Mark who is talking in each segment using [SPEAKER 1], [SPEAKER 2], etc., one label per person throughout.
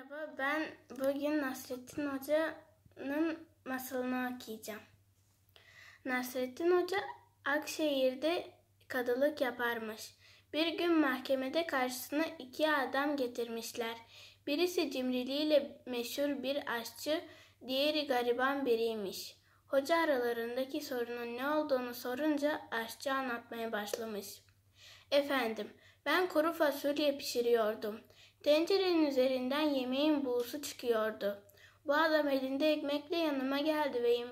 [SPEAKER 1] Merhaba, ben bugün Nasrettin Hoca'nın masalını okuyacağım. Nasrettin Hoca Akşehir'de kadılık yaparmış. Bir gün mahkemede karşısına iki adam getirmişler. Birisi cimriliğiyle meşhur bir aşçı, diğeri gariban biriymiş. Hoca aralarındaki sorunun ne olduğunu sorunca aşçı anlatmaya başlamış. Efendim, ben kuru fasulye pişiriyordum. Tencerenin üzerinden yemeğin buğusu çıkıyordu. Bu adam elinde ekmekle yanıma geldi ve,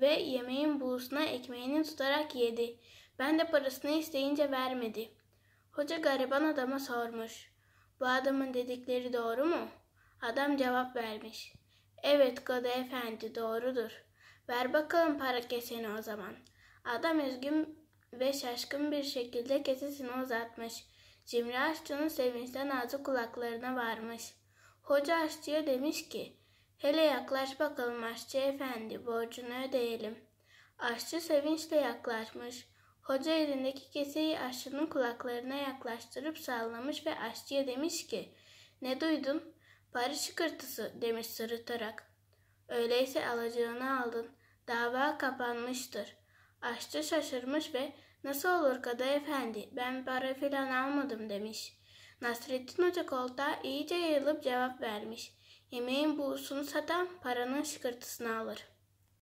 [SPEAKER 1] ve yemeğin buğusuna ekmeğini tutarak yedi. Ben de parasını isteyince vermedi. Hoca gariban adama sormuş. Bu adamın dedikleri doğru mu? Adam cevap vermiş. Evet Kadı Efendi doğrudur. Ver bakalım para keseni o zaman. Adam üzgün ve şaşkın bir şekilde kesesini uzatmış. Cimri aşçının sevinçten ağzı kulaklarına varmış. Hoca aşçıya demiş ki, hele yaklaş bakalım aşçı efendi, borcunu ödeyelim. Aşçı sevinçle yaklaşmış. Hoca elindeki keseyi aşçının kulaklarına yaklaştırıp sallamış ve aşçıya demiş ki, ne duydun? Para şıkırtısı demiş sırıtarak. Öyleyse alacağını aldın. Dava kapanmıştır. Aşçı şaşırmış ve nasıl olur Kaday Efendi ben para filan almadım demiş. Nasrettin Hoca koltuğa iyice yayılıp cevap vermiş. Yemeğin buğusunu satan paranın şıkırtısını alır.''